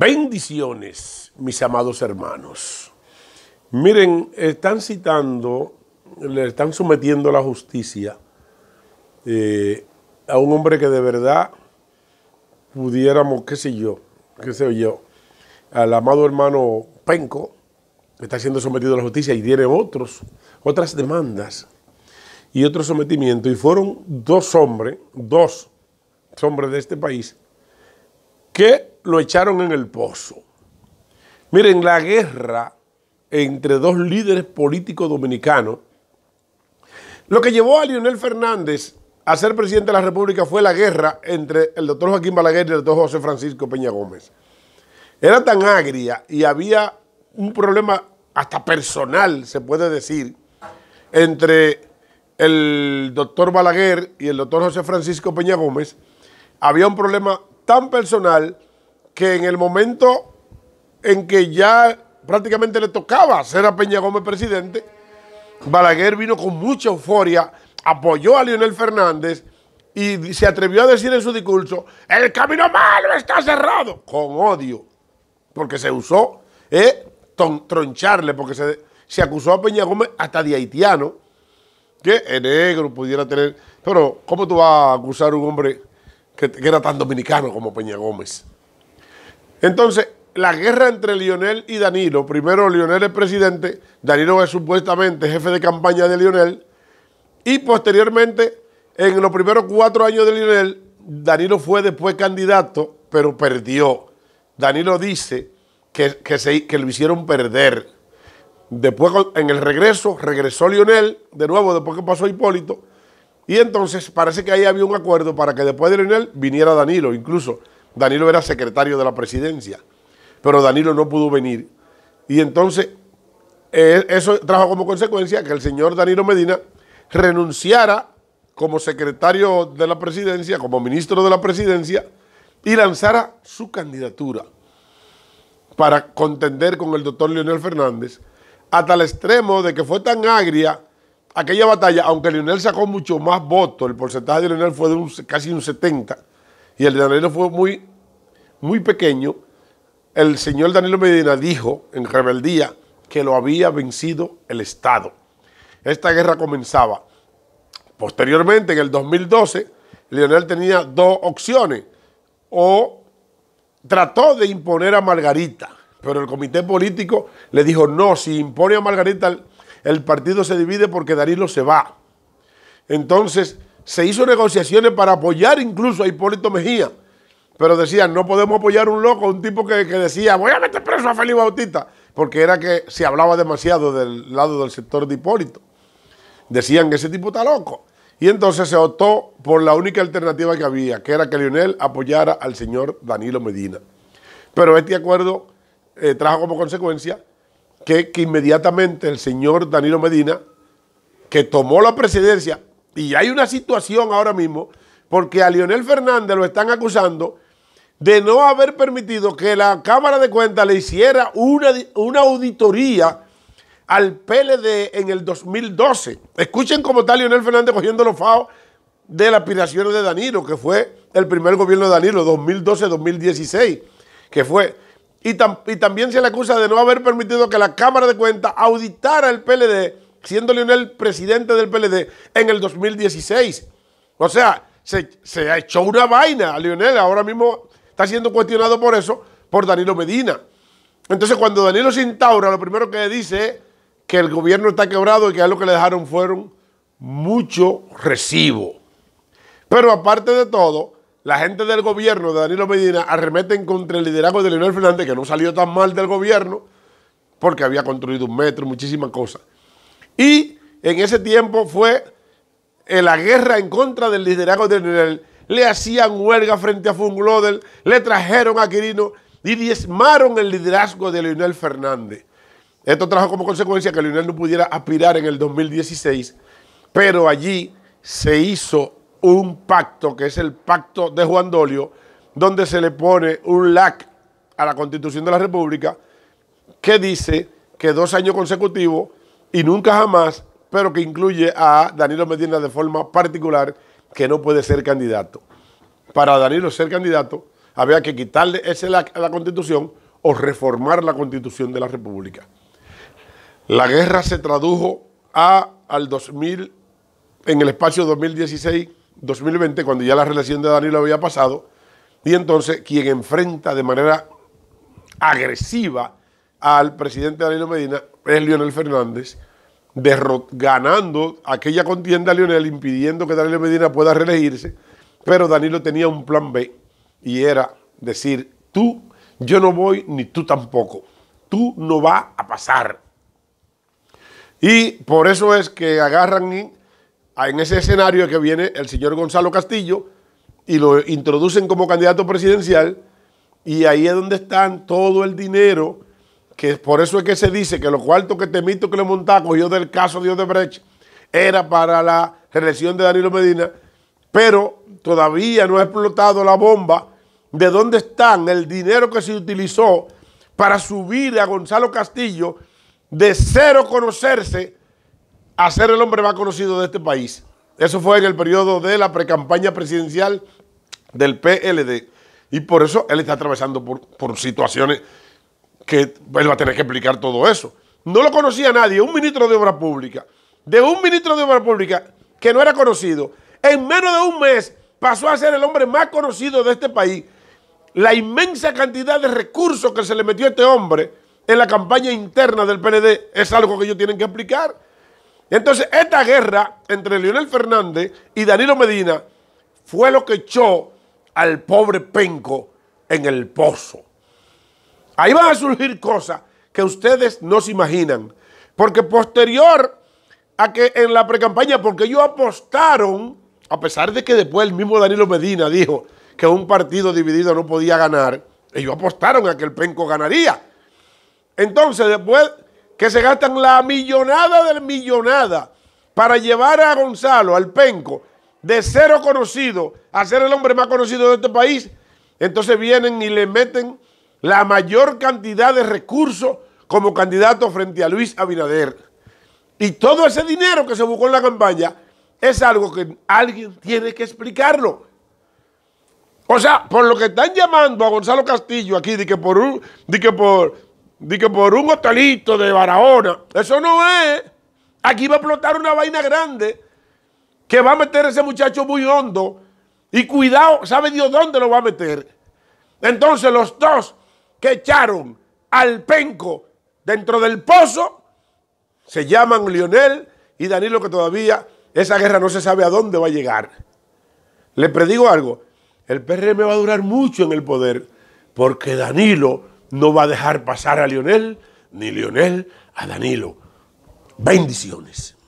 Bendiciones, mis amados hermanos. Miren, están citando, le están sometiendo a la justicia eh, a un hombre que de verdad pudiéramos, qué sé yo, qué sé yo, al amado hermano Penco, está siendo sometido a la justicia y tiene otros, otras demandas y otro sometimiento. Y fueron dos hombres, dos hombres de este país, que lo echaron en el pozo. Miren, la guerra entre dos líderes políticos dominicanos, lo que llevó a Lionel Fernández a ser presidente de la República fue la guerra entre el doctor Joaquín Balaguer y el doctor José Francisco Peña Gómez. Era tan agria y había un problema hasta personal, se puede decir, entre el doctor Balaguer y el doctor José Francisco Peña Gómez. Había un problema tan personal que en el momento en que ya prácticamente le tocaba ser a Peña Gómez presidente, Balaguer vino con mucha euforia, apoyó a Lionel Fernández y se atrevió a decir en su discurso, el camino malo está cerrado, con odio, porque se usó ¿eh? troncharle, porque se, se acusó a Peña Gómez hasta de haitiano, que el negro, pudiera tener... Pero, ¿cómo tú vas a acusar a un hombre que era tan dominicano como Peña Gómez? Entonces, la guerra entre Lionel y Danilo, primero Lionel es presidente, Danilo es supuestamente jefe de campaña de Lionel, y posteriormente, en los primeros cuatro años de Lionel, Danilo fue después candidato, pero perdió. Danilo dice que, que, se, que lo hicieron perder. Después, en el regreso, regresó Lionel, de nuevo, después que pasó Hipólito, y entonces parece que ahí había un acuerdo para que después de Lionel viniera Danilo, incluso Danilo era secretario de la presidencia, pero Danilo no pudo venir. Y entonces eh, eso trajo como consecuencia que el señor Danilo Medina renunciara como secretario de la presidencia, como ministro de la presidencia, y lanzara su candidatura para contender con el doctor Leonel Fernández, hasta el extremo de que fue tan agria aquella batalla, aunque Leonel sacó mucho más votos, el porcentaje de Leonel fue de casi un 70%, y el de Danilo fue muy, muy pequeño, el señor Danilo Medina dijo en rebeldía que lo había vencido el Estado. Esta guerra comenzaba. Posteriormente, en el 2012, Leonel tenía dos opciones. O trató de imponer a Margarita, pero el comité político le dijo, no, si impone a Margarita, el partido se divide porque Danilo se va. Entonces, se hizo negociaciones para apoyar incluso a Hipólito Mejía. Pero decían, no podemos apoyar un loco, un tipo que, decía, voy a meter preso a Felipe Bautista. Porque era que se hablaba demasiado del lado del sector de Hipólito. Decían ese tipo está loco. Y entonces se optó por la única alternativa que había, que era que Lionel apoyara al señor Danilo Medina. Pero este acuerdo eh, trajo como consecuencia que inmediatamente el señor Danilo Medina, que tomó la presidencia y hay una situación ahora mismo, porque a Lionel Fernández lo están acusando de no haber permitido que la Cámara de Cuentas le hiciera una, auditoría al PLD en el 2012. Escuchen cómo está Lionel Fernández cogiendo los faos de las aspiraciones de Danilo, que fue el primer gobierno de Danilo, 2012-2016, que fue. Y, y también se le acusa de no haber permitido que la Cámara de Cuentas auditara el PLD siendo Leonel presidente del PLD en el 2016. O sea, se, ha hecho una vaina a Lionel. Ahora mismo está siendo cuestionado por eso, por Danilo Medina. Entonces, cuando Danilo se instaura, lo primero que dice es que el gobierno está quebrado y que a lo que le dejaron fueron mucho recibo. Pero aparte de todo, la gente del gobierno de Danilo Medina arremeten contra el liderazgo de Leonel Fernández, que no salió tan mal del gobierno, porque había construido un metro, muchísimas cosas. Y en ese tiempo fue en la guerra en contra del liderazgo de Leonel. Le hacían huelga frente a Funglodel, le trajeron a Quirino y diezmaron el liderazgo de Leonel Fernández. Esto trajo como consecuencia que Leonel no pudiera aspirar en el 2016, pero allí se hizo un pacto, que es el pacto de Juan Dolio, donde se le pone un LAC a la Constitución de la República, que dice que dos años consecutivos y nunca jamás, pero que incluye a Danilo Medina de forma particular, que no puede ser candidato. Para Danilo ser candidato, había que quitarle ese la, constitución o reformar la constitución de la república. La guerra se tradujo a, al 2000, en el espacio 2016-2020, cuando ya la relación de Danilo había pasado, y entonces quien enfrenta de manera agresiva al presidente Danilo Medina es Lionel Fernández, ganando aquella contienda Lionel, impidiendo que Danilo Medina pueda reelegirse, pero Danilo tenía un plan B y era decir, tú, yo no voy ni tú tampoco, tú no va a pasar. Y por eso es que agarran en ese escenario que viene el señor Gonzalo Castillo y lo introducen como candidato presidencial y ahí es donde están todo el dinero que por eso es que se dice que los cuartos que Temito que le montaba cogió del caso de Odebrecht era para la reelección de Danilo Medina, pero todavía no ha explotado la bomba de dónde están el dinero que se utilizó para subir a Gonzalo Castillo de cero conocerse a ser el hombre más conocido de este país. Eso fue en el periodo de la precampaña presidencial del PLD. Y por eso él está atravesando por, por situaciones que él va a tener que explicar todo eso. No lo conocía nadie, un ministro de Obras Públicas. De un ministro de Obras Públicas que no era conocido, en menos de un mes pasó a ser el hombre más conocido de este país. La inmensa cantidad de recursos que se le metió a este hombre en la campaña interna del PLD es algo que ellos tienen que explicar. Entonces, esta guerra entre Leonel Fernández y Danilo Medina fue lo que echó al pobre Penco en el pozo. Ahí van a surgir cosas que ustedes no se imaginan. Porque posterior a que en la precampaña, porque ellos apostaron, a pesar de que después el mismo Danilo Medina dijo que un partido dividido no podía ganar, ellos apostaron a que el Penco ganaría. Entonces, después que se gastan la millonada del millonada para llevar a Gonzalo, al Penco, de cero conocido a ser el hombre más conocido de este país, entonces vienen y le meten la mayor cantidad de recursos como candidato frente a Luis Abinader. Y todo ese dinero que se buscó en la campaña es algo que alguien tiene que explicarlo. O sea, por lo que están llamando a Gonzalo Castillo aquí, de que por un, de que por, de que por un hotelito de Barahona, eso no es. Aquí va a explotar una vaina grande que va a meter a ese muchacho muy hondo. Y cuidado, sabe Dios dónde lo va a meter. Entonces los dos que echaron al penco dentro del pozo se llaman Lionel y Danilo que todavía esa guerra no se sabe a dónde va a llegar. Le predigo algo, el PRM va a durar mucho en el poder porque Danilo no va a dejar pasar a Lionel ni Lionel a Danilo. Bendiciones.